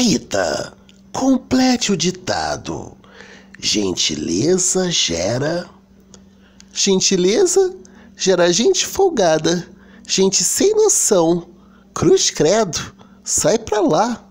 Rita, complete o ditado. Gentileza gera. Gentileza gera gente folgada, gente sem noção. Cruz credo, sai pra lá.